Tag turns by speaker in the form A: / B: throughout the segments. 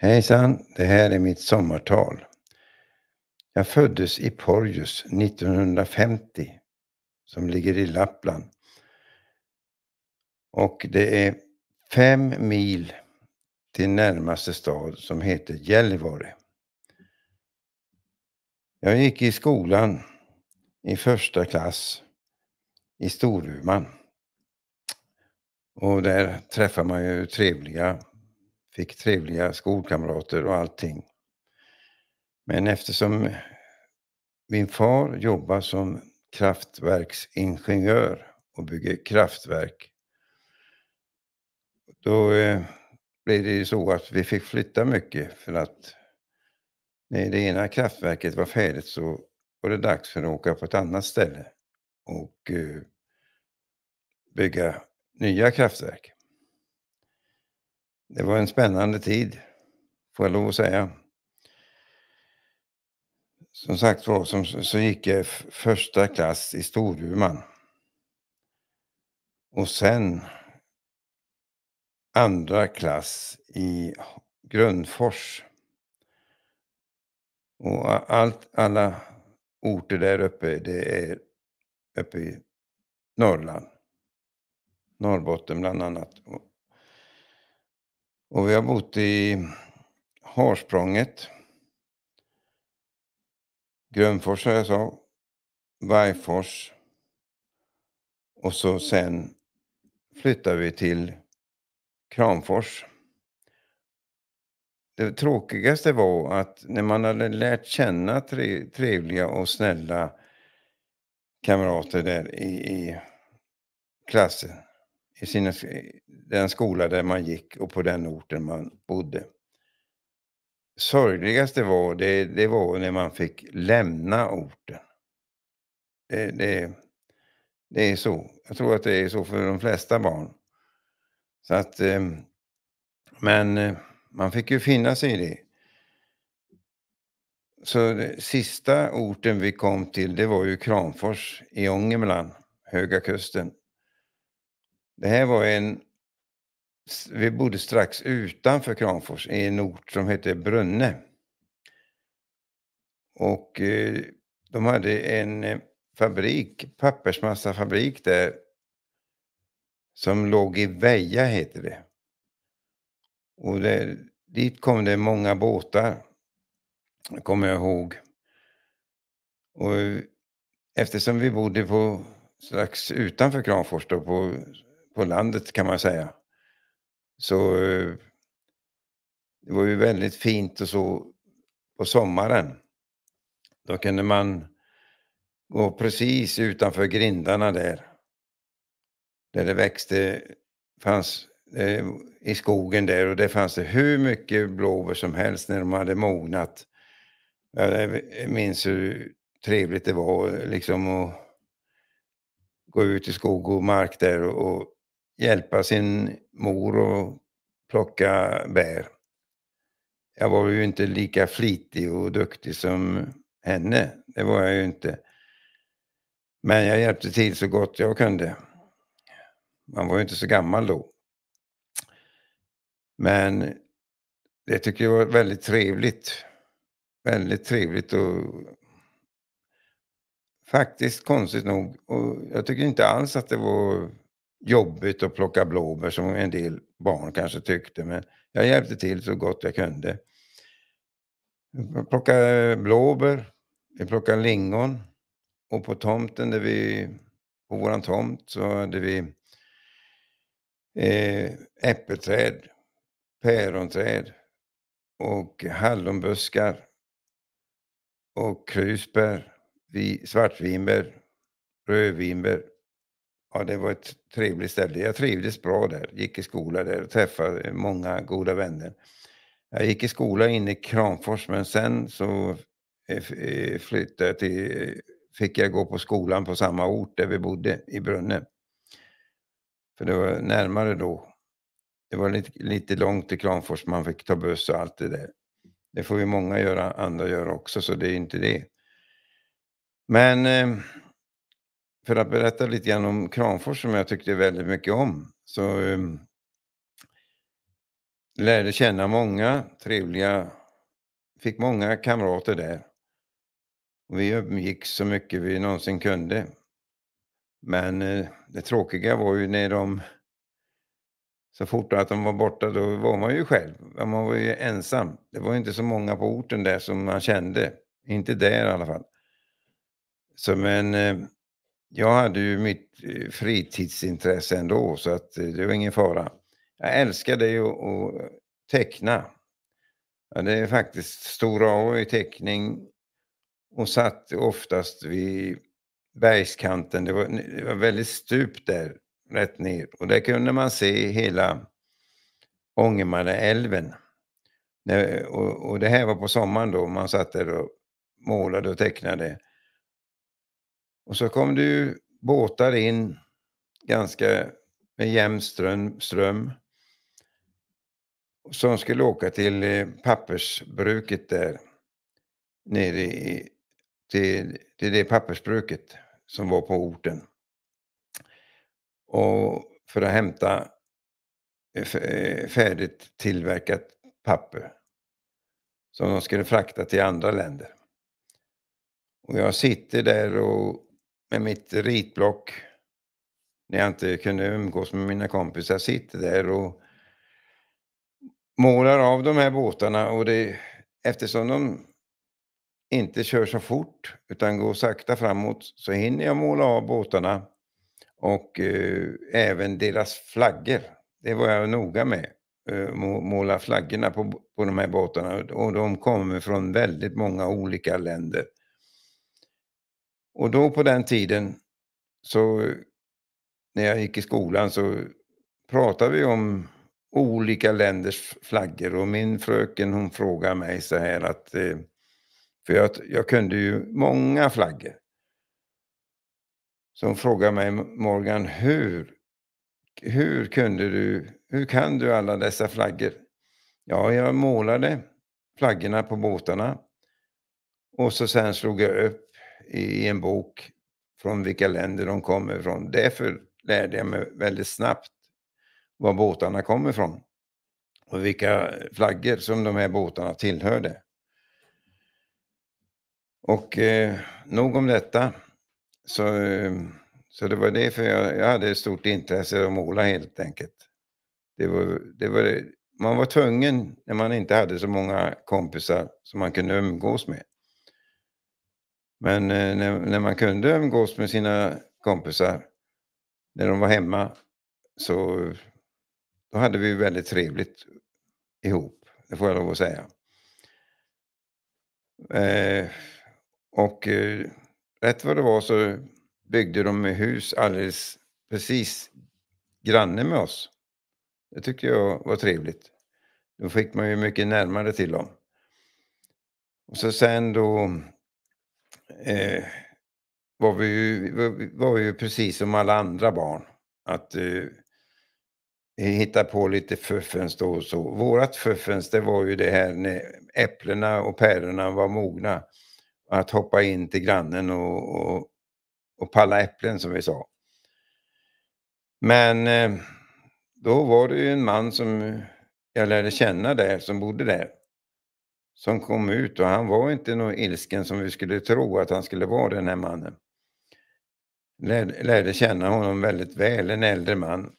A: Hejsan, det här är mitt sommartal. Jag föddes i Porjus 1950 som ligger i Lappland. Och det är fem mil till närmaste stad som heter Gällivare. Jag gick i skolan i första klass i Storuman. Och där träffar man ju trevliga fick trevliga skolkamrater och allting. Men eftersom min far jobbar som kraftverksingenjör och bygger kraftverk, då eh, blev det ju så att vi fick flytta mycket för att när det ena kraftverket var färdigt så var det dags för att åka på ett annat ställe och eh, bygga nya kraftverk. Det var en spännande tid, får jag lov att säga. Som sagt var, som, så gick jag första klass i Storuman. Och sen andra klass i Grundfors. Och allt, alla orter där uppe, det är uppe i Norrland. Norrbotten bland annat. Och vi har bott i Harsprånget. Grönfors har jag sa. Vargfors. Och så sen flyttade vi till Kramfors. Det tråkigaste var att när man hade lärt känna tre, trevliga och snälla kamrater där i, i klassen i sina, den skola där man gick och på den orten man bodde. Sorgligaste var det, det var när man fick lämna orten. Det, det, det är så. Jag tror att det är så för de flesta barn. Så att, eh, men eh, man fick ju finna sig i det. Så sista orten vi kom till det var ju Kramfors i Ångermanland, Höga Kusten. Det här var en... Vi bodde strax utanför Kramfors i en ort som hette Brunne. Och eh, de hade en eh, fabrik, pappersmassafabrik där som låg i Väja, heter det. Och där, dit kom det många båtar, kommer jag ihåg. Och eftersom vi bodde på strax utanför Kramfors då, på på landet kan man säga. Så eh, det var ju väldigt fint och så på sommaren. Då kunde man gå precis utanför grindarna där. Där det växte, fanns eh, i skogen där och det fanns det hur mycket blåbär som helst när de hade mognat. Jag minns hur trevligt det var liksom att gå ut i skog och mark där och hjälpa sin mor och plocka bär. Jag var ju inte lika flitig och duktig som henne, det var jag ju inte. Men jag hjälpte till så gott jag kunde. Man var ju inte så gammal då. Men det tycker jag var väldigt trevligt. Väldigt trevligt och faktiskt konstigt nog. Och jag tycker inte alls att det var jobbigt att plocka blåbär som en del barn kanske tyckte. Men jag hjälpte till så gott jag kunde. Vi plockade blåbär, vi plockade lingon och på tomten där vi, på våran tomt så hade vi eh, äppelträd, päronträd och hallonbuskar och krusbär, svartvinbär, rödvinbär Ja, det var ett trevligt ställe. Jag trivdes bra där, gick i skola där och träffade många goda vänner. Jag gick i skola inne i Kramfors, men sen så eh, eh, flyttade jag till, fick jag gå på skolan på samma ort där vi bodde, i Brunne. För det var närmare då. Det var lite, lite långt till Kramfors, man fick ta buss och allt det där. Det får ju många göra, andra göra också, så det är inte det. Men eh, för att berätta lite grann om Kramfors som jag tyckte väldigt mycket om. Så um, lärde känna många trevliga, fick många kamrater där. Och vi umgick så mycket vi någonsin kunde. Men uh, det tråkiga var ju när de så fort att de var borta då var man ju själv. Man var ju ensam. Det var inte så många på orten där som man kände. Inte där i alla fall. Så men eh, jag hade ju mitt eh, fritidsintresse ändå, så att eh, det var ingen fara. Jag älskade ju att teckna. Det är faktiskt stor A i teckning och satt oftast vid bergskanten. Det var, det var väldigt stup där, rätt ner. Och där kunde man se hela Ångermanälven. Och, och det här var på sommaren då, man satt där och målade och tecknade. Och så kom det ju båtar in ganska med jämn ström, ström som skulle åka till eh, pappersbruket där nere i, till, till det pappersbruket som var på orten. Och för att hämta eh, eh, färdigt tillverkat papper som de skulle frakta till andra länder. Och jag sitter där och med mitt ritblock när jag inte kunde umgås med mina kompisar, sitter där och målar av de här båtarna och det, eftersom de inte kör så fort utan går sakta framåt så hinner jag måla av båtarna och eh, även deras flaggor. Det var jag noga med, eh, måla flaggorna på, på de här båtarna och de kommer från väldigt många olika länder. Och då på den tiden, så när jag gick i skolan så pratade vi om olika länders flaggor och min fröken hon frågade mig så här att, eh, för jag, jag kunde ju många flaggor. Så hon frågade mig, Morgan, hur, hur kunde du, hur kan du alla dessa flaggor? Ja, jag målade flaggorna på båtarna och så sen slog jag upp i en bok från vilka länder de kommer ifrån. Därför lärde jag mig väldigt snabbt var båtarna kommer ifrån och vilka flaggor som de här båtarna tillhörde. Och eh, nog om detta. Så, eh, så det var det för jag, jag hade ett stort intresse att måla helt enkelt. Det var, det var, man var tvungen när man inte hade så många kompisar som man kunde umgås med. Men eh, när, när man kunde umgås med sina kompisar, när de var hemma, så då hade vi väldigt trevligt ihop, det får jag lov att säga. Eh, och eh, rätt vad det var så byggde de hus alldeles precis granne med oss. Det tyckte jag var trevligt. Då fick man ju mycket närmare till dem. Och så sen då eh, var, vi ju, var vi ju precis som alla andra barn. Att eh, hitta på lite fuffens då och så. Vårat fuffens det var ju det här när äpplena och päronen var mogna. Att hoppa in till grannen och, och, och palla äpplen som vi sa. Men eh, då var det ju en man som jag lärde känna där som bodde där som kom ut och han var inte någon ilsken som vi skulle tro att han skulle vara den här mannen. lärde känna honom väldigt väl, en äldre man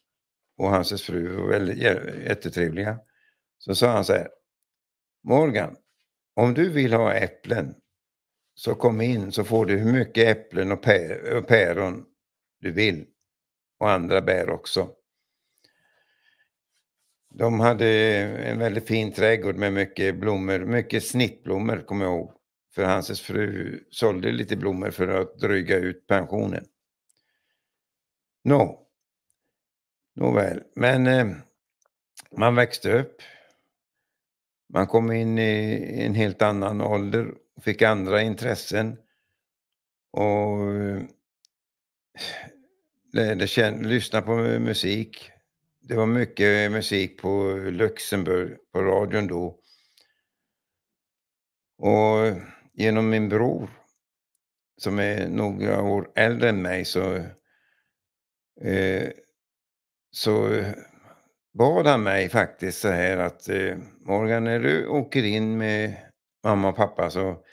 A: och hans fru var väldigt jättetrevliga. Så sa han så här, Morgan, om du vill ha äpplen så kom in så får du hur mycket äpplen och päron du vill och andra bär också. De hade en väldigt fin trädgård med mycket blommor, mycket snittblommor kommer jag ihåg. För hans fru sålde lite blommor för att dryga ut pensionen. Nå, nåväl, men eh, man växte upp. Man kom in i en helt annan ålder och fick andra intressen. Och eh, lärde känna, lyssna på musik, det var mycket musik på Luxemburg, på radion då. Och genom min bror, som är några år äldre än mig, så, eh, så bad han mig faktiskt så här att eh, Morgan, när du åker in med mamma och pappa så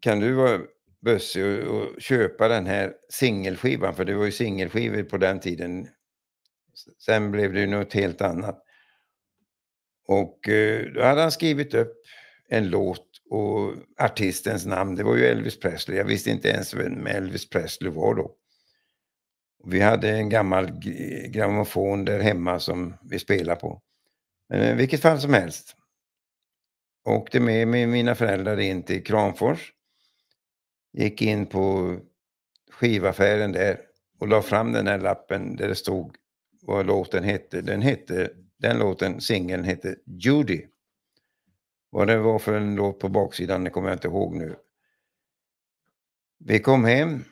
A: kan du vara bussig och, och köpa den här singelskivan, för det var ju singelskivor på den tiden sen blev det ju något helt annat. Och eh, då hade han skrivit upp en låt och artistens namn, det var ju Elvis Presley. Jag visste inte ens vem Elvis Presley var då. Vi hade en gammal grammofon där hemma som vi spelade på. Men eh, vilket fall som helst. Åkte med, med mina föräldrar in till Kramfors. Gick in på skivaffären där och la fram den här lappen där det stod vad låten hette. Den, hette, den låten, singeln hette Judy. Vad det var för en låt på baksidan, det kommer jag inte ihåg nu. Vi kom hem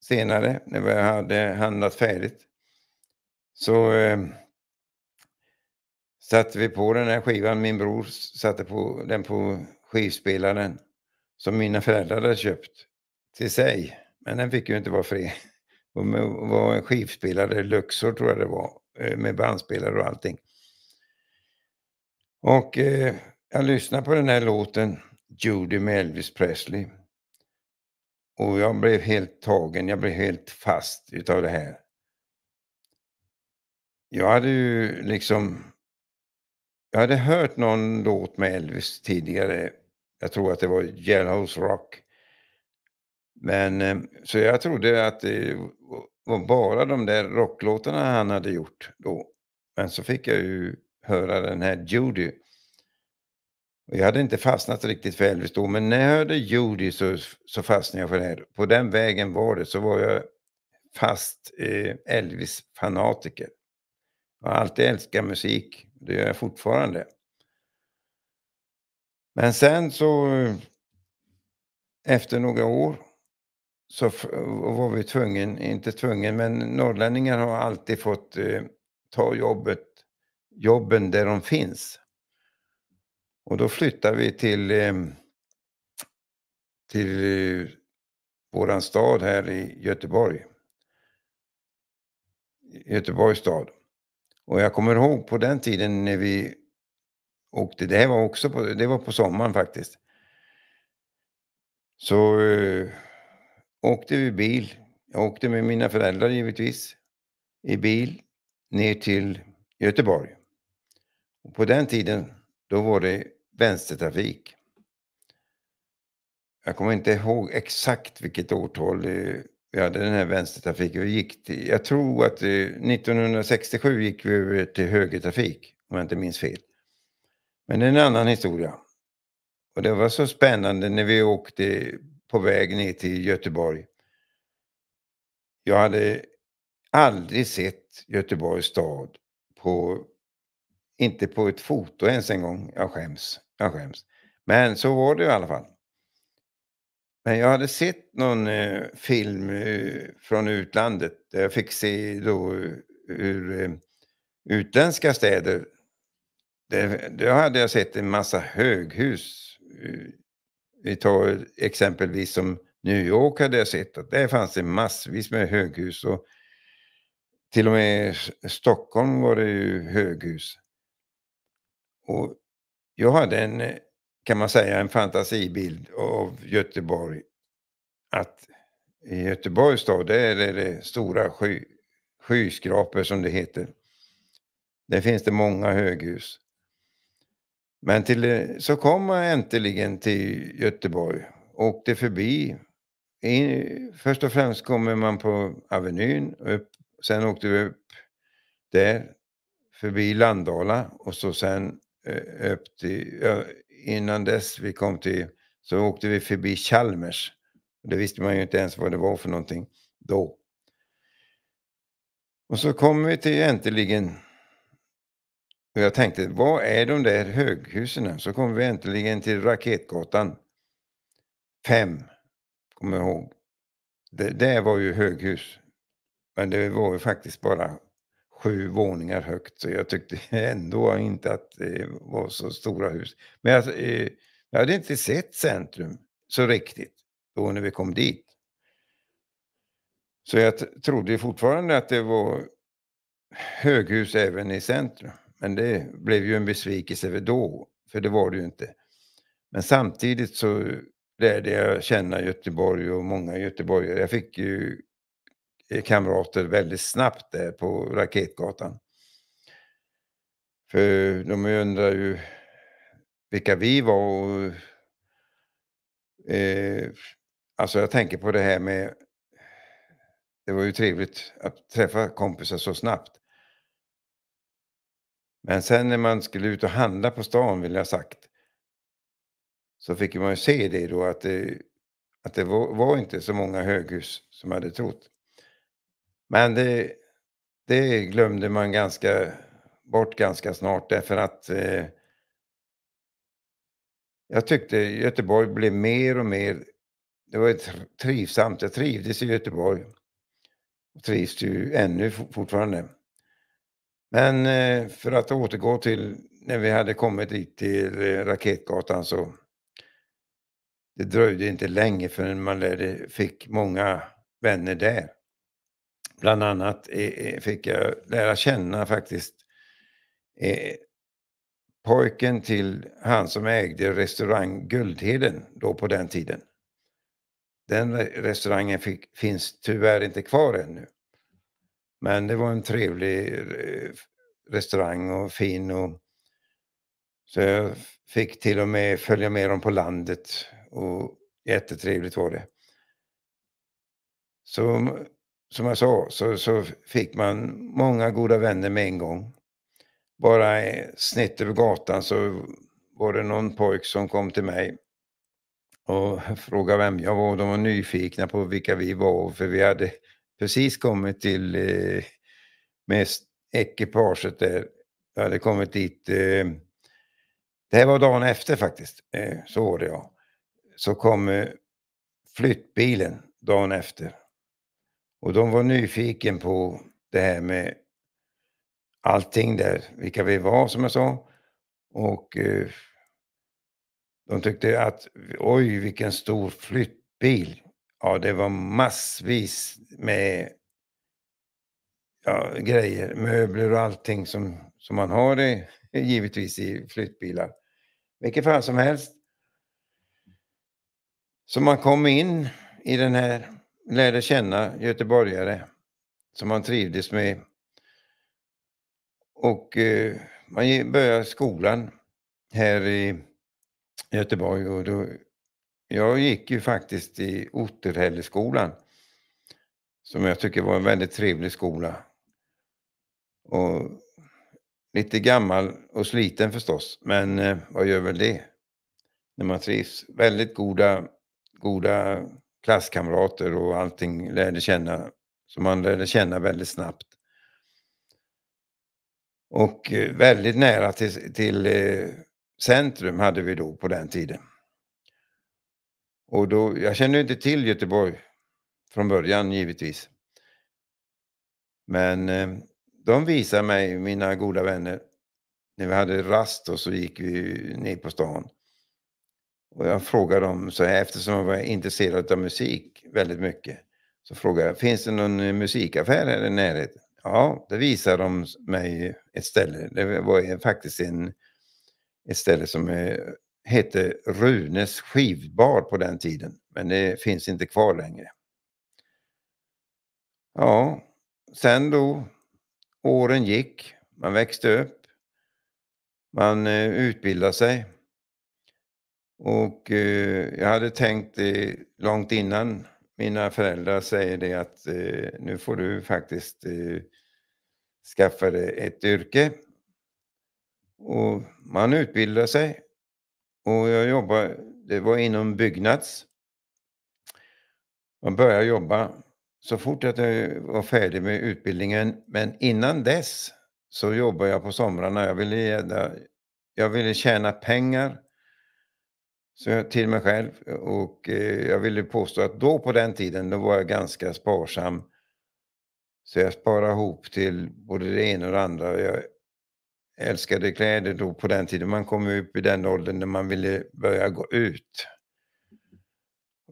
A: senare när vi hade handlat färdigt. Så eh, satte vi på den här skivan. Min bror satte på den på skivspelaren som mina föräldrar hade köpt till sig. Men den fick ju inte vara fri. De var en skivspelare, Luxor tror jag det var, eh, med bandspelare och allting. Och eh, jag lyssnade på den här låten, Judy med Elvis Presley. Och jag blev helt tagen, jag blev helt fast utav det här. Jag hade ju liksom... Jag hade hört någon låt med Elvis tidigare. Jag tror att det var Yellow's Rock. Men eh, så jag trodde att det var bara de där rocklåtarna han hade gjort då. Men så fick jag ju höra den här Judy. Och jag hade inte fastnat riktigt för Elvis då, men när jag hörde Judy så, så fastnade jag för det här. På den vägen var det, så var jag fast eh, Elvis-fanatiker. Jag har alltid älskat musik, det gör jag fortfarande. Men sen så eh, efter några år så var vi tvungen, inte tvungen, men norrlänningar har alltid fått eh, ta jobbet, jobben där de finns. Och då flyttade vi till, eh, till eh, våran stad här i Göteborg. Göteborgs stad. Och jag kommer ihåg på den tiden när vi åkte, det här var också på, det var på sommaren faktiskt. Så eh, åkte vi bil. Jag åkte med mina föräldrar givetvis i bil ner till Göteborg. Och på den tiden då var det vänstertrafik. Jag kommer inte ihåg exakt vilket årtal eh, vi hade den här vänstertrafiken. Vi gick till, jag tror att 1967 eh, gick vi över till högertrafik, om jag inte minns fel. Men det är en annan historia. Och det var så spännande när vi åkte på väg ner till Göteborg. Jag hade aldrig sett Göteborgs stad på, inte på ett foto ens en gång. Jag skäms, jag skäms. Men så var det i alla fall. Men jag hade sett någon eh, film eh, från utlandet. där Jag fick se då eh, hur eh, utländska städer. Där, där hade jag sett en massa höghus eh, vi tar exempelvis som New York hade jag sett att där fanns det massvis med höghus och till och med i Stockholm var det ju höghus. Och jag hade en, kan man säga, en fantasibild av Göteborg. Att i Göteborgs stad, där är det stora sky, skyskrapor som det heter. Där finns det många höghus. Men till, så kom man äntligen till Göteborg. Åkte förbi. In, först och främst kommer man på Avenyn. Upp, sen åkte vi upp där. Förbi Landala och så sen eh, upp till, innan dess vi kom till, så åkte vi förbi Chalmers. Det visste man ju inte ens vad det var för någonting då. Och så kommer vi till äntligen jag tänkte, vad är de där höghusen? Så kom vi äntligen till Raketgatan 5, kommer jag ihåg. Det, där var ju höghus. Men det var ju faktiskt bara sju våningar högt så jag tyckte ändå inte att det var så stora hus. Men jag, alltså, eh, jag hade inte sett centrum så riktigt då när vi kom dit. Så jag trodde fortfarande att det var höghus även i centrum. Men det blev ju en besvikelse för då, för det var det ju inte. Men samtidigt så lärde jag känna Göteborg och många göteborgare. Jag fick ju kamrater väldigt snabbt där på Raketgatan. För de undrar ju vilka vi var och... Eh, alltså jag tänker på det här med... Det var ju trevligt att träffa kompisar så snabbt. Men sen när man skulle ut och handla på stan, vill jag sagt, så fick man ju se det då att det, att det var, var inte så många höghus som jag hade trott. Men det, det glömde man ganska bort ganska snart därför att eh, jag tyckte Göteborg blev mer och mer, det var trivsamt, jag trivdes i Göteborg och trivs ju ännu fortfarande. Men eh, för att återgå till när vi hade kommit dit till eh, Raketgatan så det dröjde inte länge förrän man lärde, eh, fick många vänner där. Bland annat fick jag lära känna faktiskt eh, pojken till han som ägde restaurang Guldheden då på den tiden. Den restaurangen fick, finns tyvärr inte kvar ännu. Men det var en trevlig eh, restaurang och fin. Och, så jag fick till och med följa med dem på landet och jättetrevligt var det. Så, som jag sa så, så fick man många goda vänner med en gång. Bara snett över gatan så var det någon pojk som kom till mig och frågade vem jag var. De var nyfikna på vilka vi var för vi hade precis kommit till eh, mest ekipaget där. Jag hade kommit dit. Eh, det här var dagen efter faktiskt. Eh, så var det ja. Så kom eh, flyttbilen dagen efter. Och de var nyfiken på det här med allting där, vilka vi var som jag sa. Och eh, de tyckte att oj vilken stor flyttbil. Ja, det var massvis med ja, grejer, möbler och allting som, som man har det, givetvis i flyttbilar. Vilket fall som helst. Så man kom in i den här, lärde känna göteborgare som man trivdes med. Och eh, man började skolan här i Göteborg och då jag gick ju faktiskt i Otterhälleskolan som jag tycker var en väldigt trevlig skola. Och lite gammal och sliten förstås, men eh, vad gör väl det? När man trivs. Väldigt goda, goda klasskamrater och allting lärde känna, som man lärde känna väldigt snabbt. Och eh, väldigt nära till, till eh, centrum hade vi då på den tiden. Och då, jag kände inte till Göteborg från början givetvis. Men eh, de visade mig, mina goda vänner, när vi hade rast och så gick vi ner på stan. Och jag frågade dem, så här, eftersom jag var intresserad av musik väldigt mycket, så frågade jag, finns det någon eh, musikaffär här i närheten? Ja, det visade de mig ett ställe. Det var faktiskt en, ett ställe som eh, hette Runes skivbar på den tiden, men det finns inte kvar längre. Ja, sen då, åren gick, man växte upp, man eh, utbildade sig. Och eh, jag hade tänkt långt innan mina föräldrar säger det att eh, nu får du faktiskt skaffa dig ett yrke. Och man utbildar sig och jag jobbade, det var inom Byggnads. Jag började jobba så fort att jag var färdig med utbildningen. Men innan dess så jobbade jag på somrarna. Jag ville, jag ville tjäna pengar så till mig själv och eh, jag ville påstå att då på den tiden då var jag ganska sparsam. Så jag sparade ihop till både det ena och det andra. Jag älskade kläder då på den tiden. Man kom upp i den åldern när man ville börja gå ut.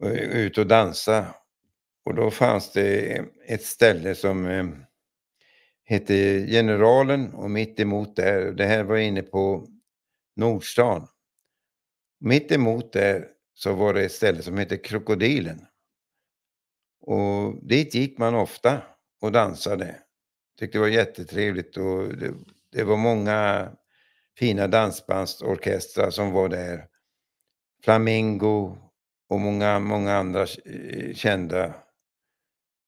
A: Eh, ut och dansa. Och då fanns det ett ställe som eh, hette Generalen och mitt emot där, det här var inne på Nordstan. Mitt emot där så var det ett ställe som hette Krokodilen. Och dit gick man ofta och dansade. Tyckte det var jättetrevligt och det det var många fina dansbandsorkestrar som var där. Flamingo och många, många andra eh, kända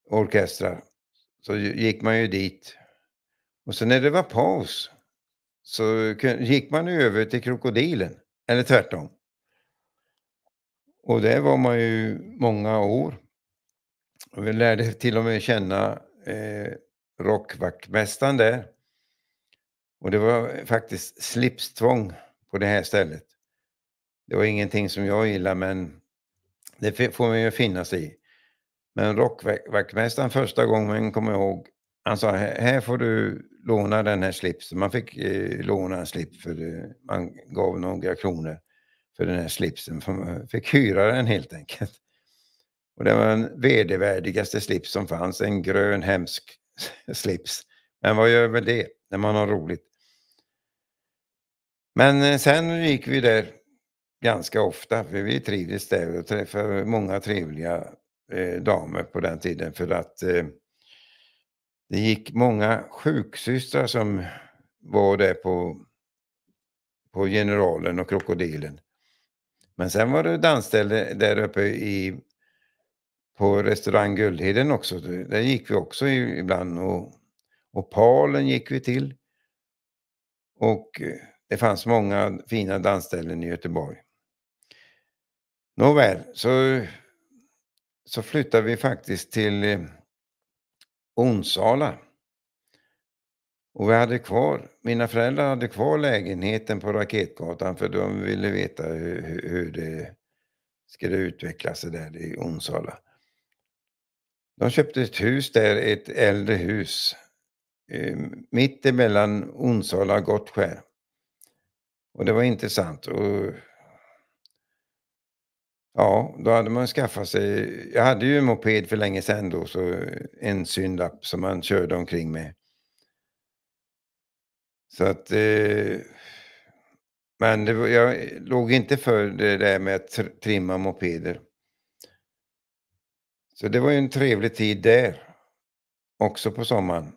A: orkestrar. Så gick man ju dit. Och sen när det var paus så gick man över till Krokodilen, eller tvärtom. Och där var man ju många år. Och vi lärde till och med känna eh, rockvaktmästaren där. Och det var faktiskt slipstvång på det här stället. Det var ingenting som jag gillade, men det får man ju finna sig i. Men rockvaktmästaren första gången kommer jag ihåg, han sa här får du låna den här slipsen. Man fick eh, låna en slips för eh, man gav några kronor för den här slipsen. Man fick hyra den helt enkelt. Och det var den vedervärdigaste slips som fanns, en grön hemsk slips. Men vad gör väl det när man har roligt? Men eh, sen gick vi där ganska ofta, för vi trivdes där och träffade många trevliga eh, damer på den tiden för att eh, det gick många sjuksystrar som var där på, på Generalen och Krokodilen. Men sen var det dansställe där uppe i, på restaurang Guldheden också. Där gick vi också ibland och och Palen gick vi till. Och eh, det fanns många fina dansställen i Göteborg. Nåväl, så, så flyttade vi faktiskt till eh, Onsala. Och vi hade kvar, mina föräldrar hade kvar lägenheten på Raketgatan för de ville veta hur, hur det skulle utveckla sig där i Onsala. De köpte ett hus där, ett äldre hus Eh, mitt emellan Onsala och Gottskär. Och det var intressant. Och, ja, då hade man skaffat sig... Jag hade ju en moped för länge sedan då, så en syndapp som man körde omkring med. Så att... Eh, men var, jag låg inte för det där med att trimma mopeder. Så det var ju en trevlig tid där, också på sommaren.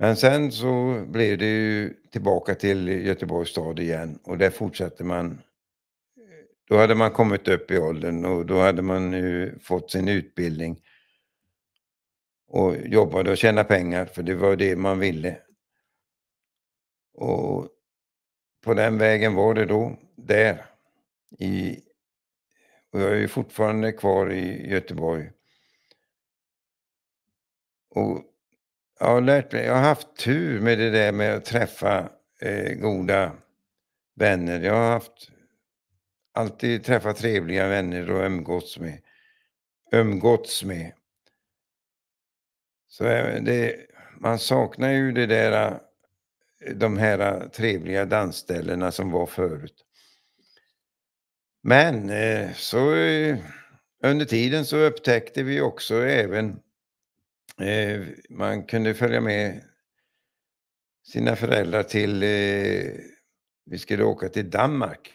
A: Men sen så blev det ju tillbaka till Göteborgs stad igen och där fortsatte man. Då hade man kommit upp i åldern och då hade man ju fått sin utbildning och jobbade och tjänade pengar för det var det man ville. Och på den vägen var det då, där. I, och jag är ju fortfarande kvar i Göteborg. Och jag har lärt mig, jag har haft tur med det där med att träffa eh, goda vänner. Jag har haft, alltid träffat trevliga vänner och umgåtts med. Umgåtts med. Så eh, det, man saknar ju det där, eh, de här eh, trevliga dansställena som var förut. Men så under tiden så upptäckte vi också även eh, man kunde följa med sina föräldrar till, eh, vi skulle åka till Danmark.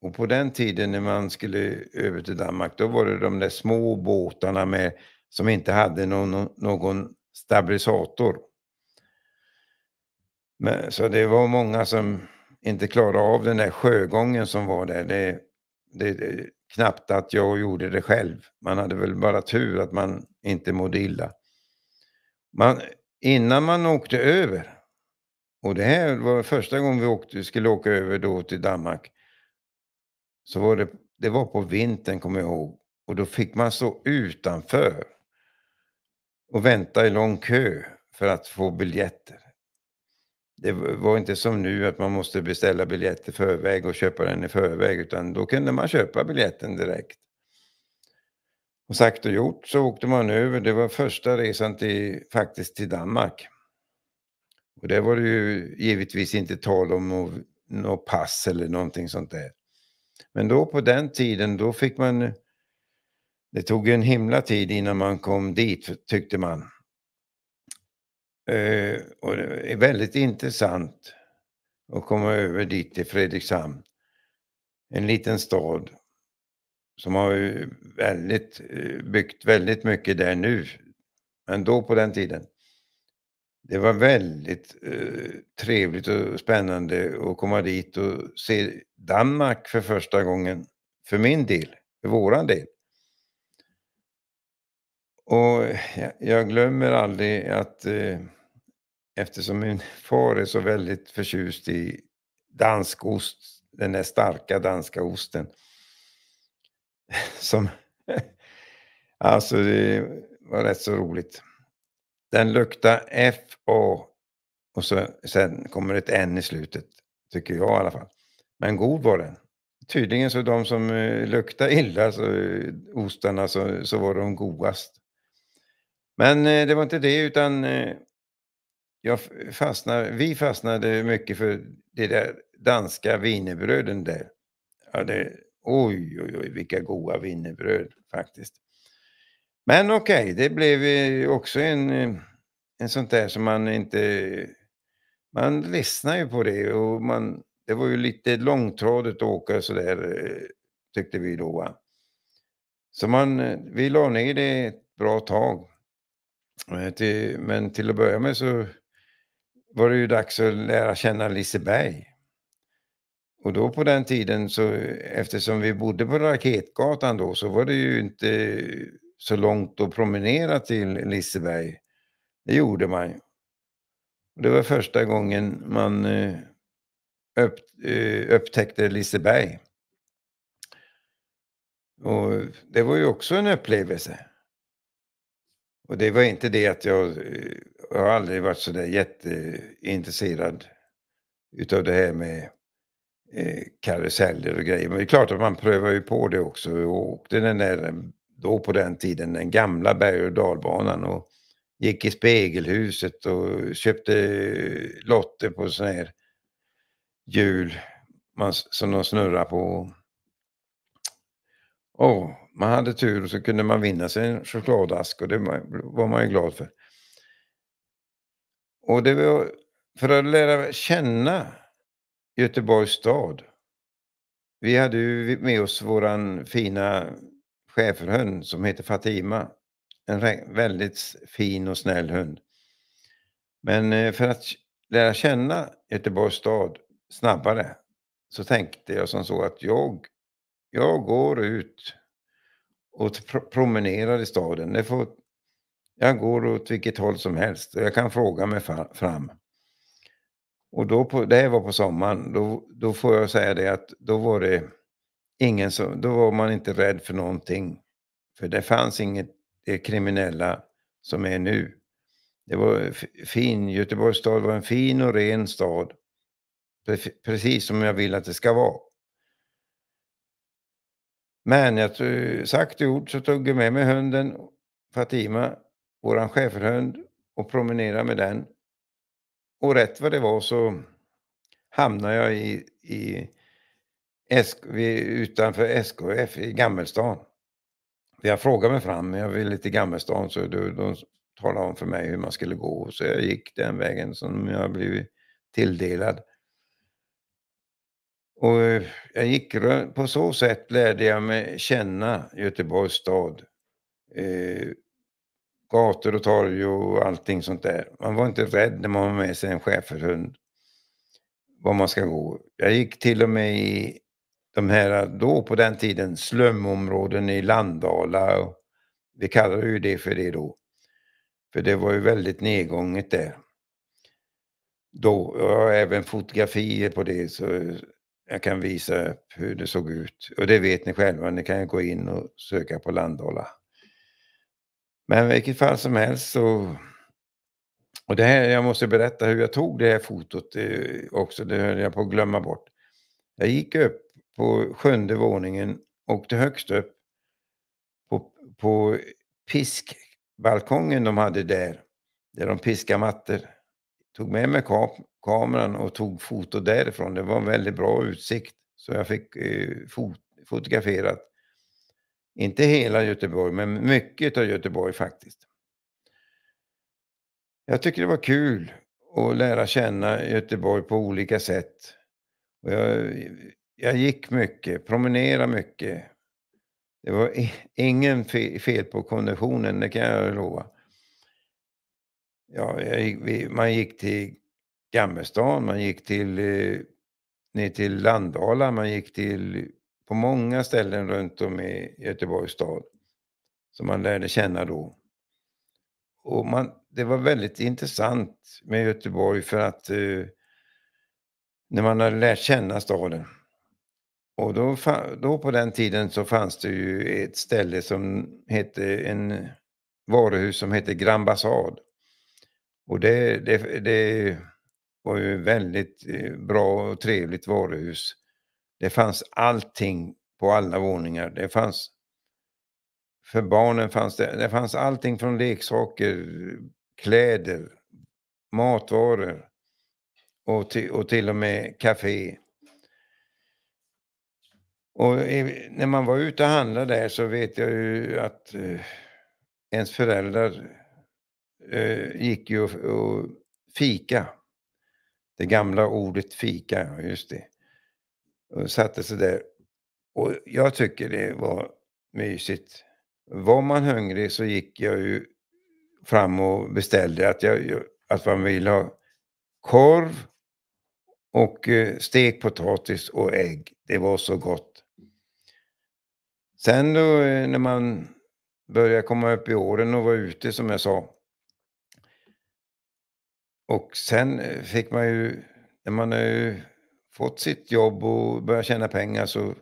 A: Och på den tiden när man skulle över till Danmark, då var det de där små båtarna med, som inte hade någon, någon stabilisator. Men, så det var många som inte klarade av den där sjögången som var där. Det, det, det knappt att jag gjorde det själv. Man hade väl bara tur att man inte mådde illa. Man, innan man åkte över, och det här var första gången vi åkte, skulle åka över då till Danmark, så var det, det var på vintern kommer jag ihåg, och då fick man stå utanför och vänta i lång kö för att få biljetter. Det var inte som nu att man måste beställa biljett i förväg och köpa den i förväg, utan då kunde man köpa biljetten direkt. Och sagt och gjort så åkte man över. Det var första resan till, faktiskt till Danmark. Och det var det ju givetvis inte tal om något, pass eller någonting sånt där. Men då på den tiden, då fick man... Det tog en himla tid innan man kom dit, tyckte man. Eh, och det är väldigt intressant att komma över dit till Fredrikshamn. En liten stad som har väldigt, eh, byggt väldigt mycket där nu. Men då på den tiden. Det var väldigt eh, trevligt och spännande att komma dit och se Danmark för första gången. För min del, för våran del. Och jag, jag glömmer aldrig att eh, eftersom min far är så väldigt förtjust i dansk ost, den där starka danska osten som... alltså, det var rätt så roligt. Den luktar F-A och så, sen kommer ett N i slutet, tycker jag i alla fall. Men god var den. Tydligen så de som eh, luktar illa, så, eh, ostarna, så, så var de godast. Men eh, det var inte det, utan eh, jag fastnade, vi fastnade mycket för det där danska vinerbröden där. Ja, det, Oj, oj, oj, vilka goda vinnebröd faktiskt. Men okej, okay, det blev också en, eh, en sånt där som man inte... Man lyssnar ju på det och man, det var ju lite långtradigt att åka sådär eh, tyckte vi då. Så man, eh, vi la ner det ett bra tag. Men till att börja med så var det ju dags att lära känna Liseberg. Och då på den tiden, så, eftersom vi bodde på Raketgatan då, så var det ju inte så långt att promenera till Liseberg. Det gjorde man. Det var första gången man eh, upp, eh, upptäckte Liseberg. Och det var ju också en upplevelse. Och det var inte det att jag, jag eh, har aldrig varit så där jätteintresserad utav det här med Eh, karuseller och grejer. Men det är klart att man prövar ju på det också. Jag åkte den där, eh, då på den tiden, den gamla berg och dalbanan och gick i spegelhuset och köpte eh, lotter på sådana här hjul som de snurrar på. Oh, man hade tur och så kunde man vinna sig en chokladask och det var man ju glad för. Och det var för att lära känna Göteborgs stad. Vi hade ju med oss vår fina schäferhund som heter Fatima. En väldigt fin och snäll hund. Men eh, för att lära känna Göteborgs stad snabbare så tänkte jag som så att jag, jag går ut och promenerar i staden. Jag, får, jag går åt vilket håll som helst och jag kan fråga mig fram. Och då på, det här var på sommaren, då, då får jag säga det att då var det ingen som, då var man inte rädd för någonting. För det fanns inget det kriminella som är nu. Det var fin, Göteborgs stad var en fin och ren stad. Precis som jag vill att det ska vara. Men jag sagt och gjort så tog jag med mig hunden Fatima, våran schäferhund, och promenerade med den och rätt vad det var så hamnade jag i, i SK, utanför SKF i Gammelstan. Jag frågade mig fram, jag ville till Gammelstan så de, de talade om för mig hur man skulle gå. Så jag gick den vägen som jag blivit tilldelad. Och eh, jag gick på så sätt lärde jag mig känna Göteborgs stad. Eh, gator och torg och allting sånt där. Man var inte rädd när man var med sig en schäferhund var man ska gå. Jag gick till och med i de här, då på den tiden, slumområden i Landala. vi kallade ju det för det då. För det var ju väldigt nedgånget där. Då, jag har även fotografier på det så jag kan visa upp hur det såg ut. Och det vet ni själva, ni kan gå in och söka på Landala. Men vilket fall som helst så... Och det här, jag måste berätta hur jag tog det här fotot eh, också, det höll jag på att glömma bort. Jag gick upp på sjunde våningen, åkte högst upp på, på piskbalkongen de hade där, där de piskar mattor. Tog med mig kameran och tog foto därifrån. Det var en väldigt bra utsikt, så jag fick eh, fot fotograferat. Inte hela Göteborg, men mycket av Göteborg faktiskt. Jag tycker det var kul att lära känna Göteborg på olika sätt. Jag, jag, gick mycket, promenerade mycket. Det var ingen fel på konditionen, det kan jag lova. Ja, jag, man gick till Gammelstan, man gick till, eh, ner till Landala, man gick till på många ställen runt om i Göteborgs stad som man lärde känna då. Och man, det var väldigt intressant med Göteborg för att eh, när man hade lärt känna staden. Och då, då på den tiden så fanns det ju ett ställe som hette en varuhus som hette Grand Bassad. Och det, det, det var ju väldigt eh, bra och trevligt varuhus det fanns allting på alla våningar. Det fanns för barnen fanns det, det fanns allting från leksaker, kläder, matvaror och, till, och till och med café. Och när man var ute och handlade där så vet jag ju att eh, ens föräldrar eh, gick ju och, och fika. Det gamla ordet fika, just det och satte sig där. Och jag tycker det var mysigt. Var man hungrig så gick jag ju fram och beställde att, jag, att man ville ha korv och eh, stekt potatis och ägg. Det var så gott. Sen då eh, när man började komma upp i åren och var ute som jag sa. Och sen eh, fick man ju, när man är fått sitt jobb och börjat tjäna pengar så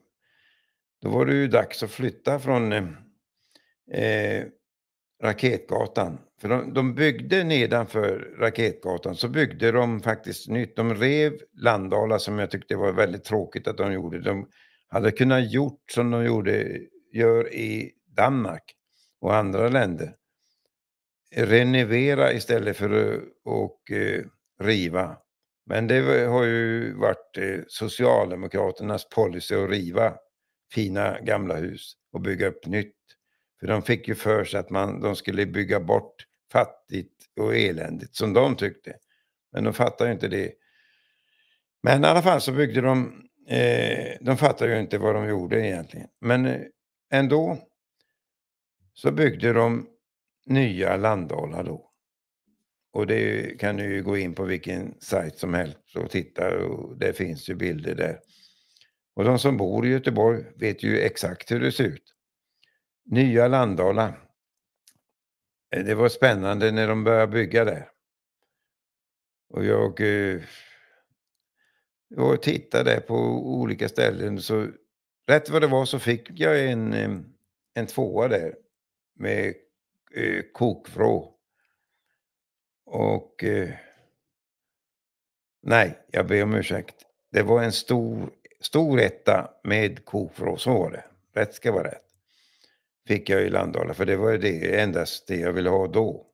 A: då var det ju dags att flytta från eh, eh, Raketgatan. För de, de byggde nedanför Raketgatan så byggde de faktiskt nytt. De rev Landala som jag tyckte var väldigt tråkigt att de gjorde. De hade kunnat gjort som de gjorde, gör i Danmark och andra länder. Renovera istället för att och, eh, riva. Men det har ju varit eh, Socialdemokraternas policy att riva fina gamla hus och bygga upp nytt. För de fick ju för sig att man, de skulle bygga bort fattigt och eländigt som de tyckte. Men de fattar ju inte det. Men i alla fall så byggde de, eh, de fattar ju inte vad de gjorde egentligen. Men eh, ändå så byggde de nya Landala då. Och det kan du ju gå in på vilken sajt som helst och titta och det finns ju bilder där. Och de som bor i Göteborg vet ju exakt hur det ser ut. Nya Landala. Eh, det var spännande när de började bygga där. Och jag eh, och tittade på olika ställen. Så rätt vad det var så fick jag en, eh, en tvåa där med eh, kokvrå. Och... Eh, nej, jag ber om ursäkt. Det var en stor, stor etta med kokfrås var det. Rätt ska vara rätt. Fick jag i Landala, för det var det endast det jag ville ha då.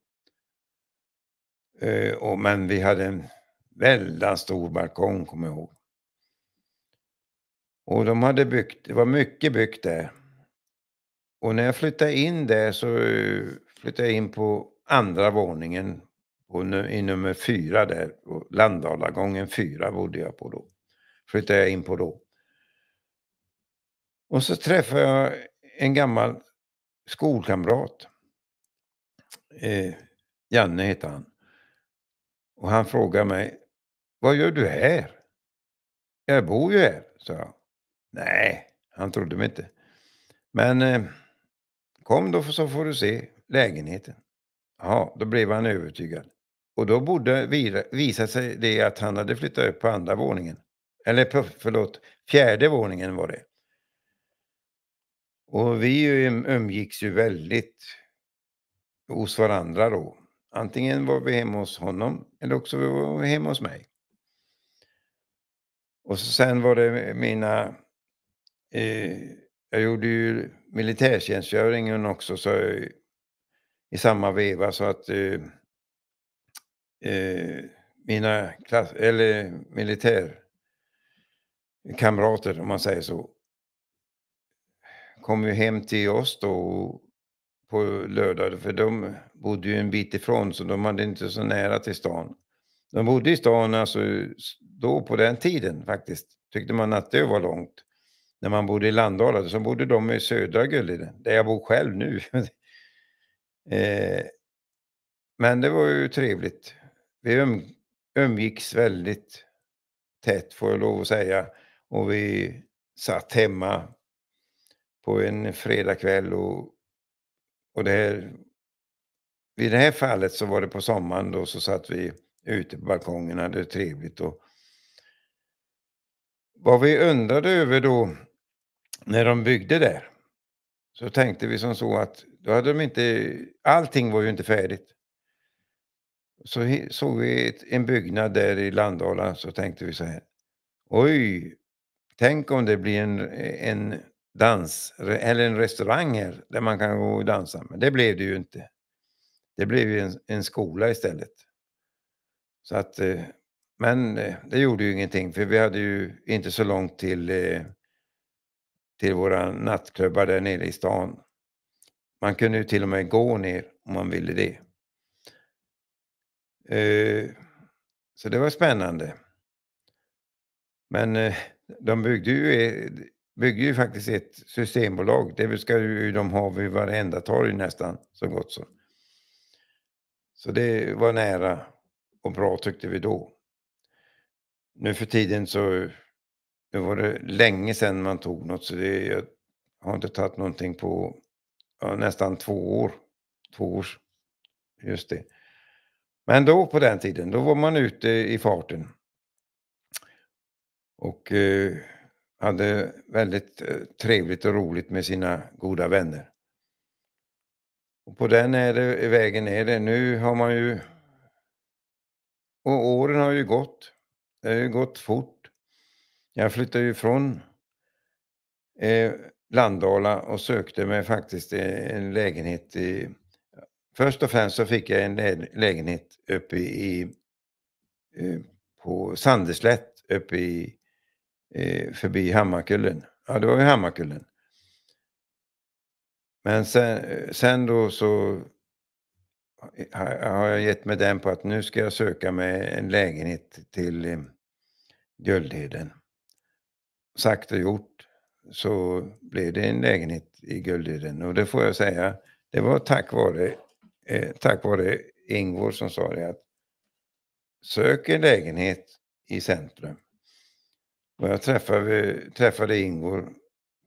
A: Eh, och, men vi hade en väldigt stor balkong, kommer jag ihåg. Och de hade byggt, det var mycket byggt där. Och när jag flyttade in där så eh, flyttade jag in på andra våningen och nu, i nummer fyra där, Landalagången fyra bodde jag på då. Flyttade jag in på då. Och så träffade jag en gammal skolkamrat. Eh, Janne heter han. Och han frågade mig, vad gör du här? Jag bor ju här, sa jag. Nej, han trodde mig inte. Men eh, kom då så får du se lägenheten. Ja, då blev han övertygad. Och då borde visa sig det att han hade flyttat upp på andra våningen. Eller på, förlåt, fjärde våningen var det. Och vi um, umgicks ju väldigt hos varandra då. Antingen var vi hemma hos honom eller också var vi hemma hos mig. Och så sen var det mina... Eh, jag gjorde ju militärtjänstgöringen också så, i samma veva så att eh, Eh, mina klass, eller militärkamrater, om man säger så, kom ju hem till oss då på lördag, för de bodde ju en bit ifrån, så de hade inte så nära till stan. De bodde i stan alltså, då på den tiden faktiskt, tyckte man att det var långt. När man bodde i Landala, så bodde de i södra Gulliden, där jag bor själv nu. eh, men det var ju trevligt vi um, umgicks väldigt tätt får jag lov att säga. Och vi satt hemma på en fredagkväll och, och det här, vid det här fallet så var det på sommaren då så satt vi ute på balkongen och hade det trevligt. Och vad vi undrade över då när de byggde där så tänkte vi som så att då hade de inte, allting var ju inte färdigt. Så såg vi en byggnad där i Landala så tänkte vi så här. Oj, tänk om det blir en, en dans eller en restaurang här där man kan gå och dansa. Men det blev det ju inte. Det blev ju en, en skola istället. Så att, eh, men eh, det gjorde ju ingenting för vi hade ju inte så långt till, eh, till våra nattklubbar där nere i stan. Man kunde ju till och med gå ner om man ville det. Eh, så det var spännande. Men eh, de byggde ju, e, byggde ju faktiskt ett systembolag. Det ska ju de ha vid varenda torg nästan, så gott som. Så det var nära och bra tyckte vi då. Nu för tiden så nu var det länge sedan man tog något så det, jag har inte tagit någonting på ja, nästan två år. Två års, just det. Men då på den tiden, då var man ute i farten. Och eh, hade väldigt eh, trevligt och roligt med sina goda vänner. Och på den är det, vägen är det. Nu har man ju... Och åren har ju gått. Det har ju gått fort. Jag flyttade ju från eh, Landala och sökte mig faktiskt eh, en lägenhet i Först och främst så fick jag en lägenhet uppe i, eh, på Sandeslätt uppe i, eh, förbi Hammarkullen. Ja, det var vid Hammarkullen. Men sen, sen då så eh, har jag gett mig den på att nu ska jag söka mig en lägenhet till Guldheden. Sagt och gjort så blev det en lägenhet i Guldheden och det får jag säga, det var tack vare Eh, tack vare Ingvor som sa det att sök en lägenhet i centrum. Och jag träffade, träffade Ingvor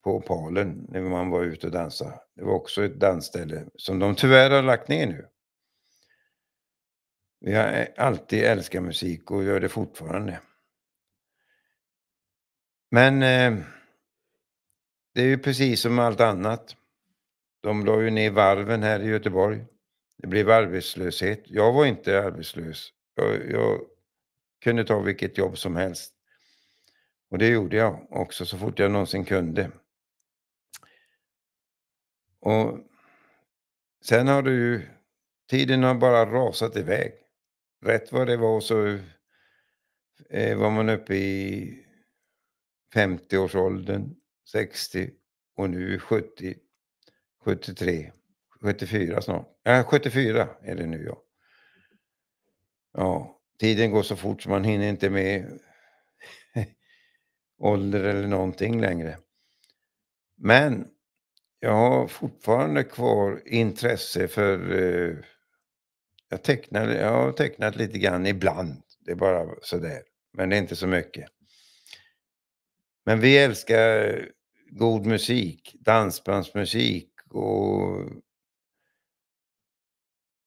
A: på Palen när man var ute och dansade. Det var också ett dansställe som de tyvärr har lagt ner nu. Vi har alltid älskat musik och gör det fortfarande. Men eh, det är ju precis som allt annat. De la ju ner varven här i Göteborg. Det blev arbetslöshet. Jag var inte arbetslös. Jag, jag kunde ta vilket jobb som helst. Och det gjorde jag också så fort jag någonsin kunde. Och sen har det ju, tiden har bara rasat iväg. Rätt vad det var så eh, var man uppe i 50-årsåldern, 60 och nu 70, 73. 74 snart. Äh, ja, 74 är det nu ja. Ja, tiden går så fort så man hinner inte med ålder eller någonting längre. Men jag har fortfarande kvar intresse för... Eh, jag, tecknar, jag har tecknat lite grann ibland. Det är bara sådär. Men det är inte så mycket. Men vi älskar god musik, dansbandsmusik och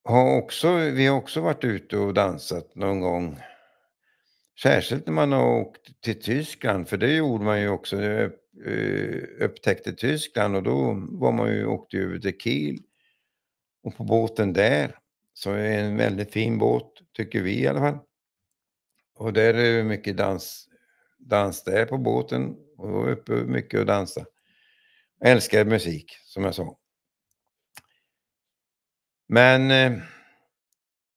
A: har också, vi har också varit ute och dansat någon gång. Särskilt när man har åkt till Tyskland, för det gjorde man ju också. Jag eh, eh, upptäckte Tyskland och då var man ju, åkte ju över till Kiel. Och på båten där, som är en väldigt fin båt, tycker vi i alla fall. Och där är det mycket dans, dans där på båten. Och då var vi uppe mycket och dansa. Jag älskar musik, som jag sa. Men eh,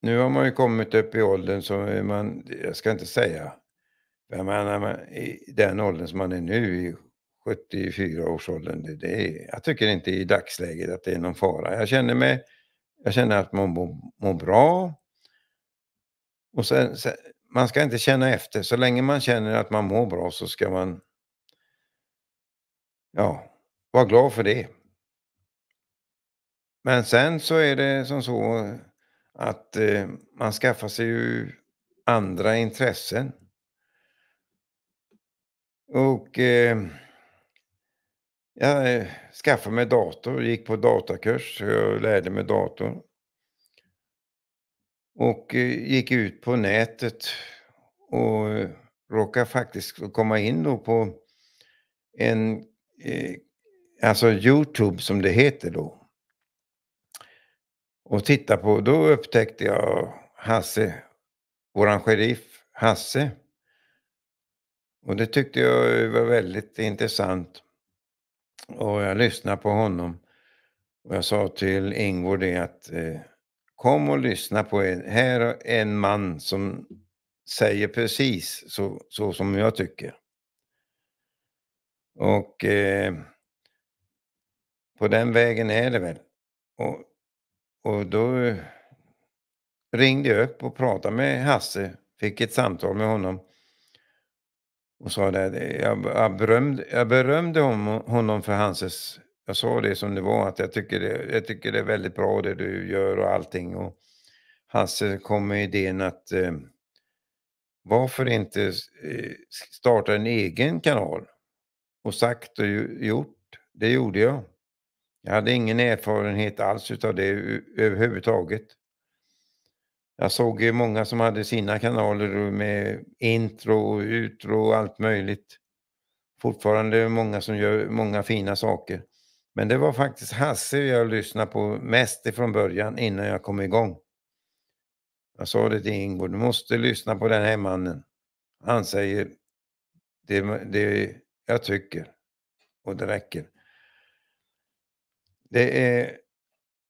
A: nu har man ju kommit upp i åldern som man, jag ska inte säga, men man, man, i den åldern som man är nu, i 74-årsåldern, det, det är, jag tycker inte i dagsläget att det är någon fara. Jag känner, mig, jag känner att man mår, mår bra. Och sen, sen, man ska inte känna efter. Så länge man känner att man mår bra så ska man ja, vara glad för det. Men sen så är det som så att eh, man skaffar sig ju andra intressen. Och eh, jag eh, skaffade mig dator, gick på datakurs, och lärde mig dator. Och gick ut på nätet och råkade faktiskt komma in då på en, alltså Youtube som det heter då och titta på, då upptäckte jag Hasse, våran sheriff Hasse. Och det tyckte jag var väldigt intressant. Och jag lyssnade på honom. Och jag sa till Ingvor det att eh, kom och lyssna på en, här är en man som säger precis så, så som jag tycker. Och eh, på den vägen är det väl. Och och då ringde jag upp och pratade med Hasse, fick ett samtal med honom och sa det. Jag, jag, berömde, jag berömde honom för hans... Jag sa det som det var, att jag tycker det, jag tycker det är väldigt bra det du gör och allting. Och Hasse kom med idén att eh, varför inte eh, starta en egen kanal? Och sagt och gjort, det gjorde jag. Jag hade ingen erfarenhet alls av det överhuvudtaget. Jag såg ju många som hade sina kanaler med intro utro och allt möjligt. Fortfarande många som gör många fina saker. Men det var faktiskt Hasse jag lyssnade på mest ifrån början innan jag kom igång. Jag sa det till Ingo, du måste lyssna på den här mannen. Han säger det, det jag tycker och det räcker. Det är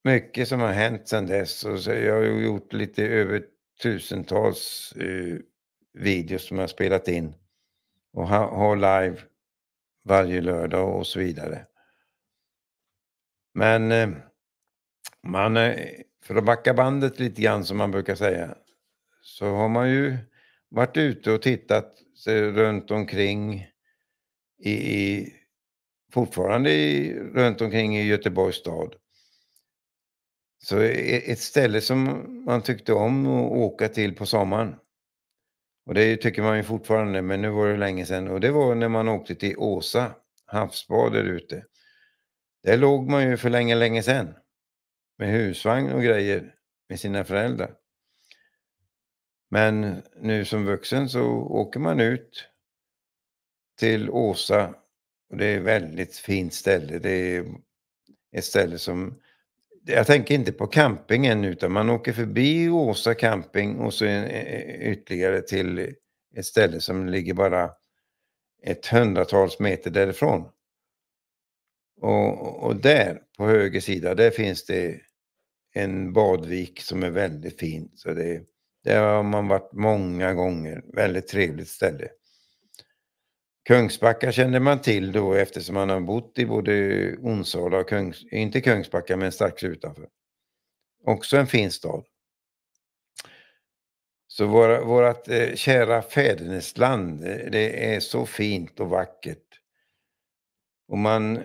A: mycket som har hänt sedan dess och jag har gjort lite över tusentals eh, videos som jag har spelat in och har ha live varje lördag och så vidare. Men eh, man, eh, för att backa bandet lite grann som man brukar säga, så har man ju varit ute och tittat sig eh, runt omkring i, i fortfarande i, runt omkring i Göteborgs stad. Så e, ett ställe som man tyckte om att åka till på sommaren. Och det tycker man ju fortfarande, men nu var det länge sedan. Och det var när man åkte till Åsa havsbad där ute. Där låg man ju för länge, länge sedan. Med husvagn och grejer med sina föräldrar. Men nu som vuxen så åker man ut till Åsa och det är ett väldigt fint ställe. Det är ett ställe som... Jag tänker inte på campingen utan man åker förbi Åsa camping och så e, e, ytterligare till ett ställe som ligger bara ett hundratals meter därifrån. Och, och, där på höger sida, där finns det en badvik som är väldigt fin. Så det, där har man varit många gånger. Väldigt trevligt ställe. Kungsbacka kände man till då eftersom man har bott i både Onsala och Kungs, inte Kungsbacka men strax utanför. Också en fin stad. Så vårt eh, kära fädernesland, eh, det är så fint och vackert. Och man,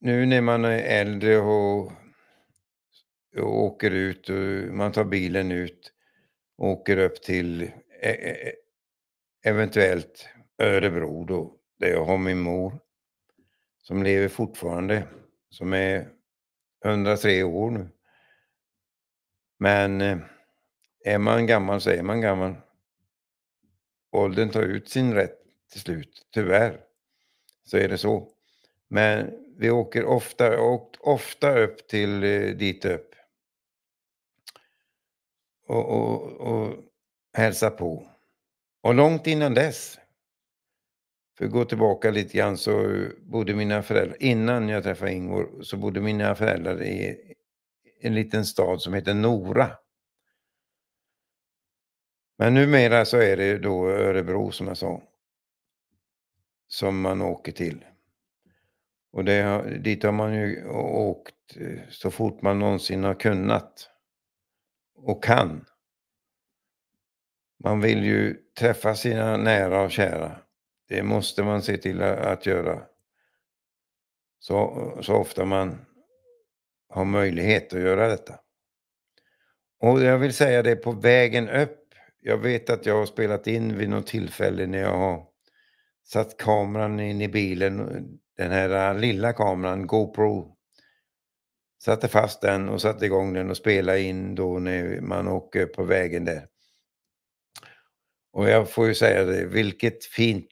A: nu när man är äldre och, och åker ut, och man tar bilen ut och åker upp till eh, eventuellt Örebro då, där jag har min mor som lever fortfarande, som är 103 år nu. Men eh, är man gammal så är man gammal. Åldern tar ut sin rätt till slut, tyvärr. Så är det så. Men vi åker ofta, åkt ofta upp till eh, dit upp. Och, och, och hälsar på. Och långt innan dess för att gå tillbaka lite grann så bodde mina föräldrar, innan jag träffade Ingvor, så bodde mina föräldrar i en liten stad som heter Nora. Men numera så är det då Örebro som jag sa. Som man åker till. Och det, dit har man ju åkt eh, så fort man någonsin har kunnat. Och kan. Man vill ju träffa sina nära och kära. Det måste man se till att göra. Så, så ofta man har möjlighet att göra detta. Och jag vill säga det på vägen upp. Jag vet att jag har spelat in vid något tillfälle när jag har satt kameran in i bilen. Den här eh, lilla kameran, GoPro. Satte fast den och satte igång den och spelade in då när man åker på vägen där. Och jag får ju säga det, vilket fint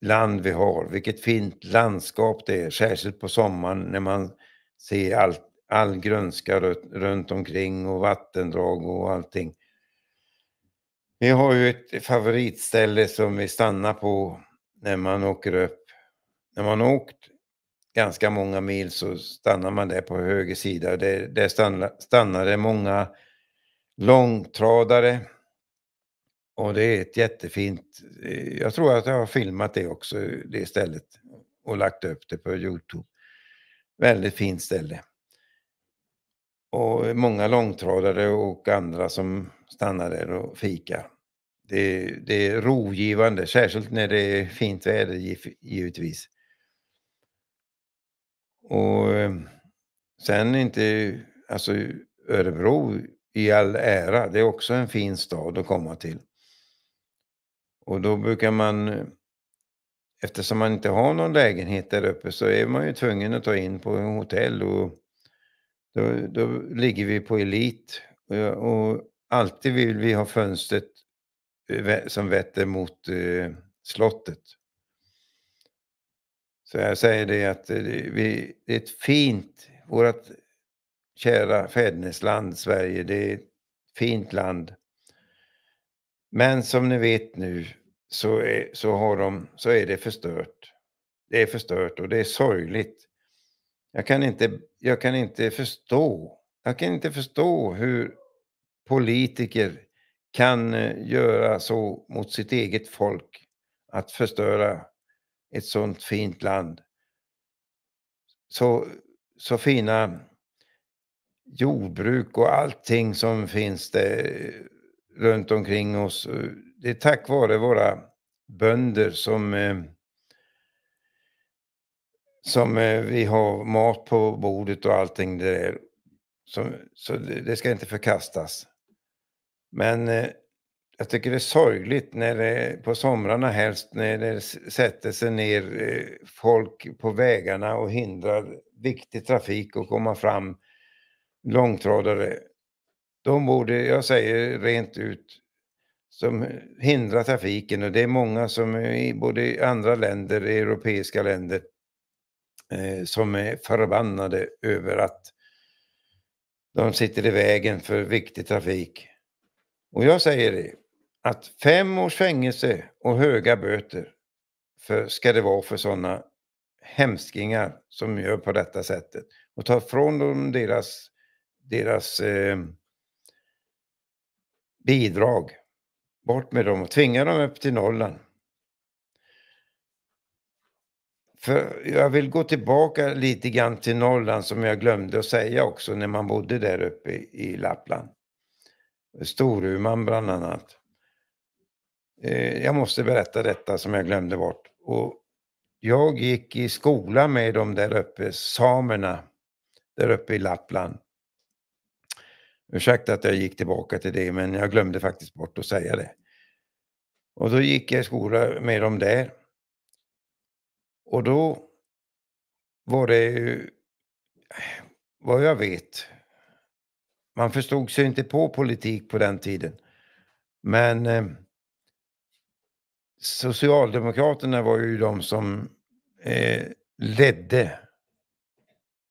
A: land vi har, vilket fint landskap det är, särskilt på sommaren när man ser allt, all grönska runt omkring och vattendrag och allting. Vi har ju ett favoritställe som vi stannar på när man åker upp. När man har åkt ganska många mil så stannar man där på höger sida. Där, där stannar, stannar det många långtradare och det är ett jättefint... Eh, jag tror att jag har filmat det också, det stället, och lagt upp det på Youtube. Väldigt fint ställe. Och många långtradare och andra som stannar där och fikar. Det, det, är rogivande, särskilt när det är fint väder givetvis. Och eh, sen inte, alltså Örebro i all ära, det är också en fin stad att komma till. Och då brukar man, eftersom man inte har någon lägenhet där uppe så är man ju tvungen att ta in på hotell och då, då ligger vi på elit. Och, och alltid vill vi ha fönstret eh, som vetter mot eh, slottet. Så jag säger eh, det att det, är ett fint, vårt kära fädernesland Sverige, det är ett fint land. Men som ni vet nu så är, så har de, så är det förstört. Det är förstört och det är sorgligt. Jag kan inte, jag kan inte förstå. Jag kan inte förstå hur politiker kan eh, göra så mot sitt eget folk, att förstöra ett sånt fint land. Så, så fina jordbruk och allting som finns där eh, runt omkring oss eh, det är tack vare våra bönder som, eh, som eh, vi har mat på bordet och allting det där. Som, så det ska inte förkastas. Men eh, jag tycker det är sorgligt när det, på somrarna helst när det sätter sig ner folk på vägarna och hindrar viktig trafik att komma fram. Långtradare. De borde, jag säger rent ut, som hindrar trafiken och det är många som i både i andra länder, europeiska länder, eh, som är förbannade över att de sitter i vägen för viktig trafik. Och jag säger det, att fem års fängelse och höga böter för, ska det vara för sådana hemskingar som gör på detta sättet och tar från dem deras, deras eh, bidrag Bort med dem och tvinga dem upp till Norrland. För jag vill gå tillbaka lite grann till Norrland som jag glömde att säga också när man bodde där uppe i Lappland. Storuman bland annat. Eh, jag måste berätta detta som jag glömde bort. Och jag gick i skola med de där uppe, samerna, där uppe i Lappland. Ursäkta att jag gick tillbaka till det, men jag glömde faktiskt bort att säga det. Och då gick jag i skola med dem där. Och då var det ju, vad jag vet, man förstod sig inte på politik på den tiden. Men eh, Socialdemokraterna var ju de som eh, ledde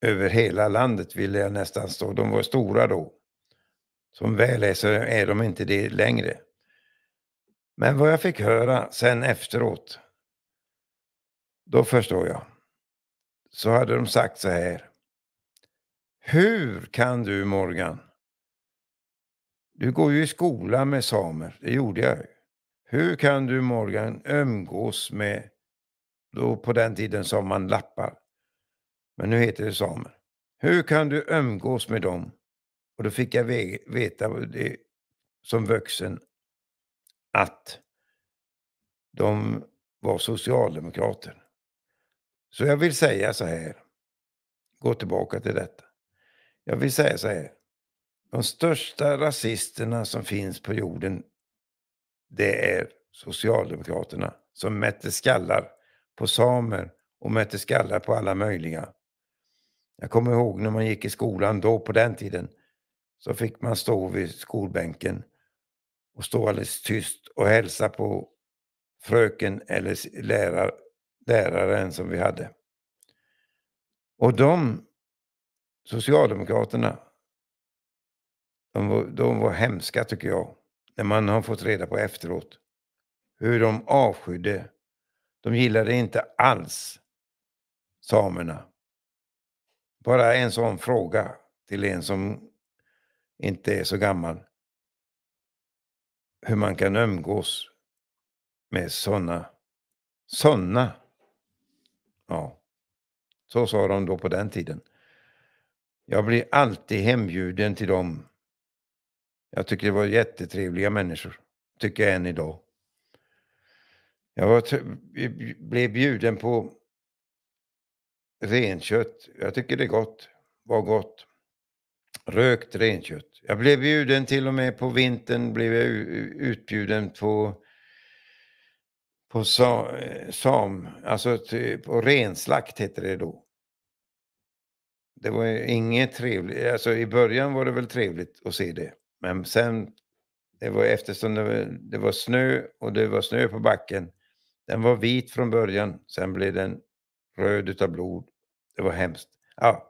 A: över hela landet, ville jag nästan stå. De var stora då. Som väl är så är de inte det längre. Men vad jag fick höra sen efteråt, då förstår jag. Så hade de sagt så här. Hur kan du Morgan? Du går ju i skola med samer, det gjorde jag ju. Hur kan du Morgan umgås med, då på den tiden sa man lappar, men nu heter det samer. Hur kan du umgås med dem? Och då fick jag veta det, som vuxen att de var socialdemokrater. Så jag vill säga så här, gå tillbaka till detta. Jag vill säga så här, de största rasisterna som finns på jorden, det är Socialdemokraterna som mätte skallar på samer och mätte skallar på alla möjliga. Jag kommer ihåg när man gick i skolan då på den tiden så fick man stå vid skolbänken och stå alldeles tyst och hälsa på fröken eller lärar, läraren som vi hade. Och de, Socialdemokraterna, de var, de var hemska tycker jag, när man har fått reda på efteråt hur de avskydde. De gillade inte alls samerna. Bara en sån fråga till en som inte är så gammal hur man kan umgås med sådana. Sådana. Ja, så sa de då på den tiden. Jag blir alltid hembjuden till dem. Jag tycker det var jättetrevliga människor, tycker jag än idag. Jag var, blev bjuden på renkött. Jag tycker det är gott, var gott. Rökt renkött. Jag blev bjuden till och med på vintern blev jag utbjuden på på sa, eh, sam, alltså på typ, renslakt hette det då. Det var inget trevligt, alltså i början var det väl trevligt att se det. Men sen, det var eftersom det var, det var snö och det var snö på backen. Den var vit från början, sen blev den röd utav blod. Det var hemskt. Ja,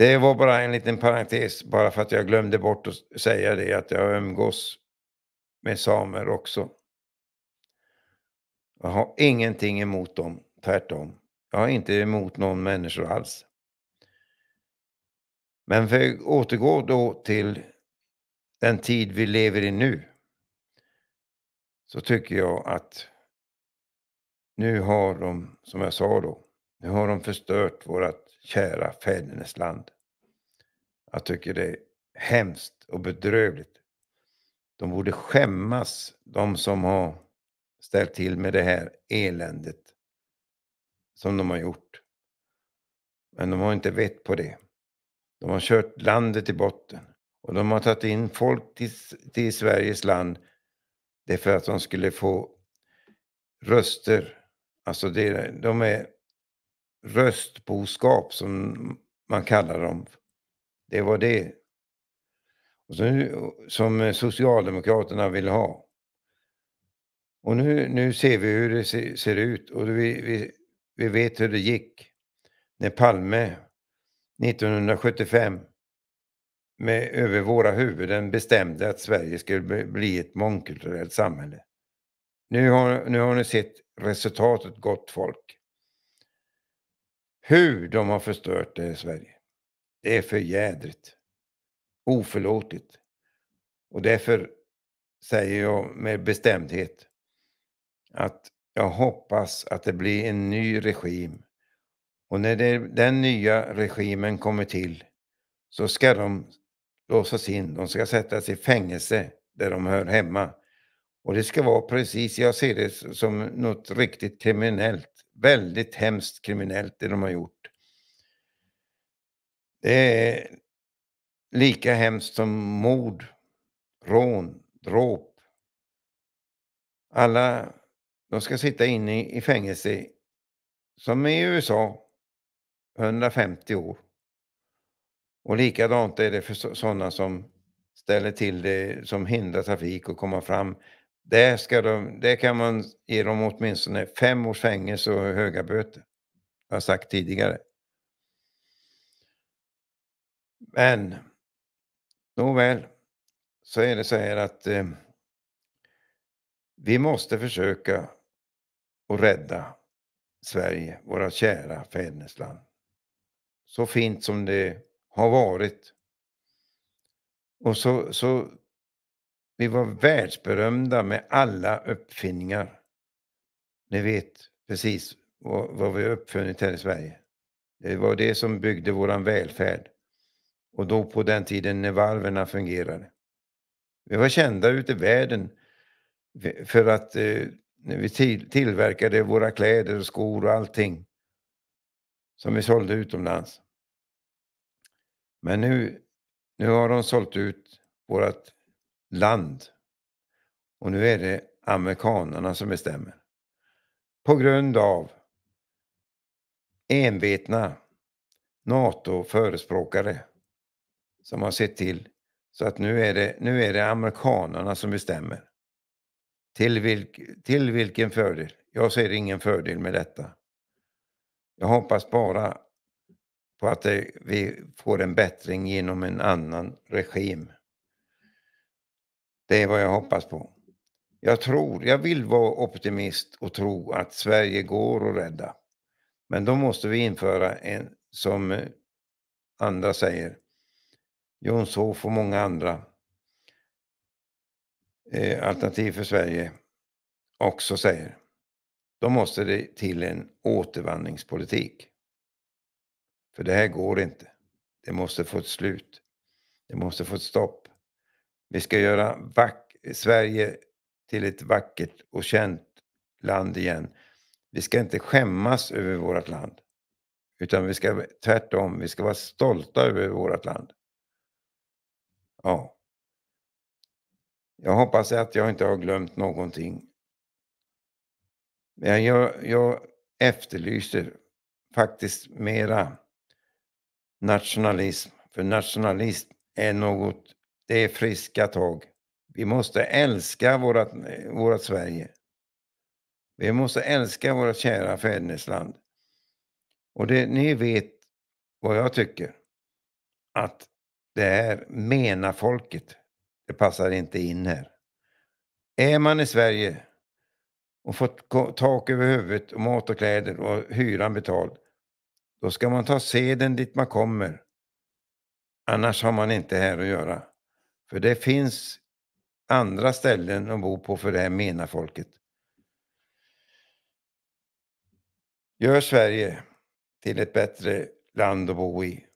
A: det var bara en liten parentes, bara för att jag glömde bort att säga det, att jag umgås med samer också. Jag har ingenting emot dem, tvärtom. Jag har inte emot någon människa alls. Men för att återgå då till den tid vi lever i nu, så tycker jag att nu har de, som jag sa då, nu har de förstört vårt kära fädernesland. Jag tycker det är hemskt och bedrövligt. De borde skämmas, de som har ställt till med det här eländet som de har gjort. Men de har inte vett på det. De har kört landet i botten och de har tagit in folk till, till Sveriges land Det är för att de skulle få röster. Alltså det, de är röstboskap som man kallar dem. Det var det och så, som Socialdemokraterna vill ha. Och nu, nu ser vi hur det ser, ut och vi, vi, vi vet hur det gick när Palme 1975 med över våra huvuden bestämde att Sverige skulle bli ett mångkulturellt samhälle. Nu har, nu har ni sett resultatet, gott folk. Hur de har förstört det i Sverige. Det är för jädrigt. Oförlåtligt. Och därför säger jag med bestämdhet att jag hoppas att det blir en ny regim. Och när det, den nya regimen kommer till så ska de låsas in. De ska sättas i fängelse där de hör hemma. Och det ska vara precis, jag ser det som något riktigt kriminellt väldigt hemskt kriminellt det de har gjort. Det är lika hemskt som mord, rån, dråp. Alla, de ska sitta inne i fängelse, som i USA, 150 år. Och likadant är det för sådana som ställer till det, som hindrar trafik och komma fram det ska de, där kan man ge dem åtminstone fem års fängelse och höga böter. Jag har sagt tidigare. Men, nåväl, så är det så här att eh, vi måste försöka att rädda Sverige, våra kära fädernesland. Så fint som det har varit. Och så, så vi var världsberömda med alla uppfinningar. Ni vet precis vad, vad vi har uppfunnit här i Sverige. Det var det som byggde vår välfärd. Och då på den tiden när varven fungerade. Vi var kända ute i världen för att eh, vi tillverkade våra kläder och skor och allting som vi sålde utomlands. Men nu, nu har de sålt ut vårt land. Och nu är det amerikanerna som bestämmer. På grund av envetna NATO-förespråkare som har sett till så att nu är det, nu är det amerikanerna som bestämmer. Till, vilk, till vilken fördel? Jag ser ingen fördel med detta. Jag hoppas bara på att det, vi får en bättring genom en annan regim. Det är vad jag hoppas på. Jag tror, jag vill vara optimist och tro att Sverige går att rädda. Men då måste vi införa en, som eh, andra säger, Jonshof och många andra, eh, Alternativ för Sverige också säger. Då måste det till en återvandringspolitik. För det här går inte. Det måste få ett slut. Det måste få ett stopp. Vi ska göra Sverige till ett vackert och känt land igen. Vi ska inte skämmas över vårt land. Utan vi ska tvärtom, vi ska vara stolta över vårt land. Ja. Jag hoppas att jag inte har glömt någonting. Men jag, jag efterlyser faktiskt mera nationalism. För nationalism är något det är friska tag. Vi måste älska vårt vårat Sverige. Vi måste älska vårt kära fädernesland. Och det, ni vet vad jag tycker. Att det här mena folket, det passar inte in här. Är man i Sverige och fått tak över huvudet och mat och kläder och hyran betald, då ska man ta seden dit man kommer. Annars har man inte här att göra. För det finns andra ställen att bo på för det här mena folket. Gör Sverige till ett bättre land att bo i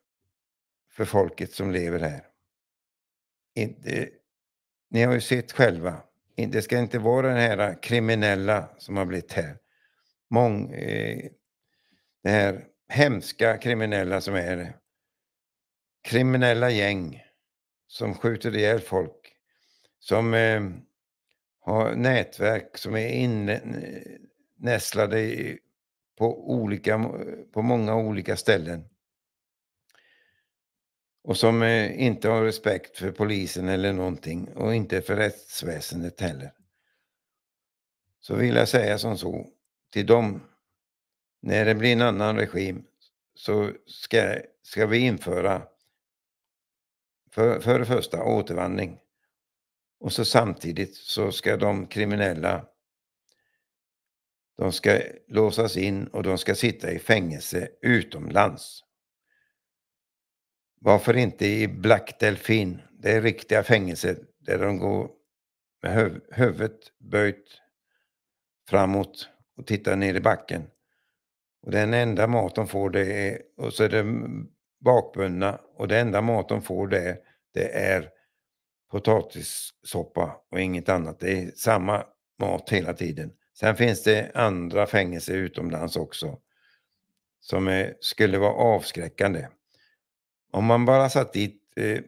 A: för folket som lever här. Inte, ni har ju sett själva. Det ska inte vara den här kriminella som har blivit här. Mång, eh, det här hemska kriminella som är det. Kriminella gäng som skjuter ihjäl folk, som eh, har nätverk som är innästlade på, olika, på många olika ställen och som eh, inte har respekt för polisen eller någonting och inte för rättsväsendet heller. Så vill jag säga som så till dem, när det blir en annan regim så ska, ska vi införa för, för det första återvandring. Och så samtidigt så ska de kriminella de ska låsas in och de ska sitta i fängelse utomlands. Varför inte i Black Delfin? Det är riktiga fängelser där de går med huvudet böjt framåt och tittar ner i backen. Och den enda mat de får det är, och så är det bakbundna och det enda mat de får det, det är potatissoppa och inget annat. Det är samma mat hela tiden. Sen finns det andra fängelser utomlands också som är, skulle vara avskräckande. Om man bara satt dit eh,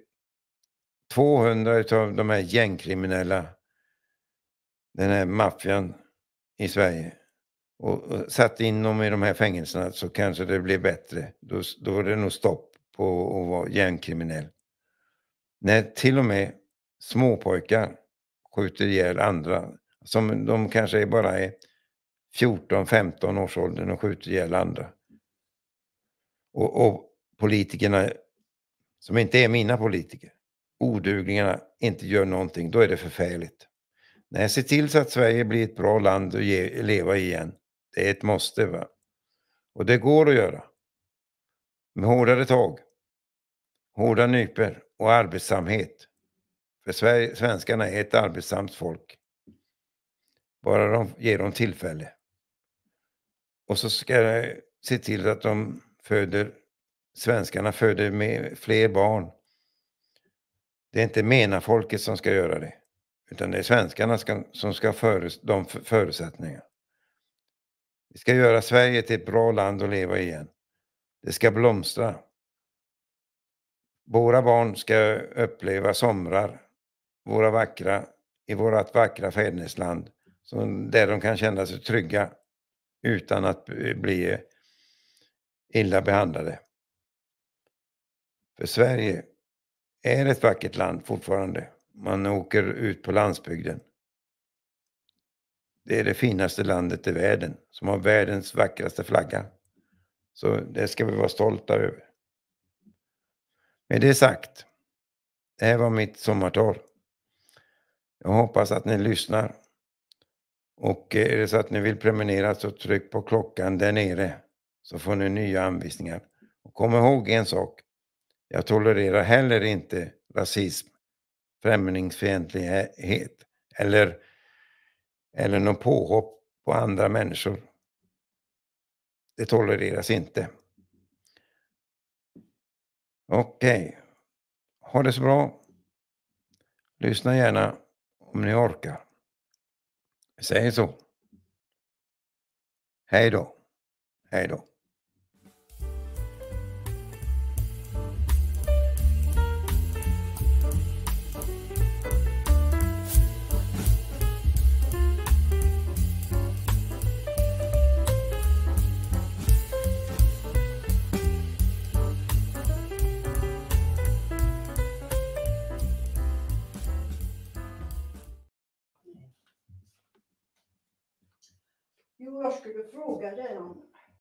A: 200 av de här gängkriminella, den här maffian i Sverige, och satte in dem i de här fängelserna så kanske det blev bättre. Då, då var det nog stopp på att vara gängkriminell. När till och med småpojkar skjuter ihjäl andra, som de kanske är bara är 14-15 års åldern och skjuter ihjäl andra. Och, och politikerna, som inte är mina politiker, oduglingarna, inte gör någonting, då är det förfärligt. Nej, se till så att Sverige blir ett bra land att ge, leva i igen. Det är ett måste. Va? Och det går att göra. Med hårdare tag, hårda nyper och arbetsamhet. För svenskarna är ett arbetsamt folk. Bara de ger dem tillfälle. Och så ska jag se till att de föder, svenskarna föder med fler barn. Det är inte menafolket som ska göra det, utan det är svenskarna som ska ha de förutsättningarna. Vi ska göra Sverige till ett bra land att leva i igen. Det ska blomstra. Våra barn ska uppleva somrar, våra vackra, i vårt vackra fädernesland, där de kan känna sig trygga utan att bli illa behandlade. För Sverige är ett vackert land fortfarande. Man åker ut på landsbygden det är det finaste landet i världen som har världens vackraste flagga. Så det ska vi vara stolta över. Med det sagt, det här var mitt sommartal. Jag hoppas att ni lyssnar. Och är det så att ni vill prenumerera så tryck på klockan där nere så får ni nya anvisningar. Och kom ihåg en sak. Jag tolererar heller inte rasism, främlingsfientlighet eller eller någon påhopp på andra människor. Det tolereras inte. Okej. Okay. Ha det så bra. Lyssna gärna om ni orkar. Vi säger så. Hej då. Hej då.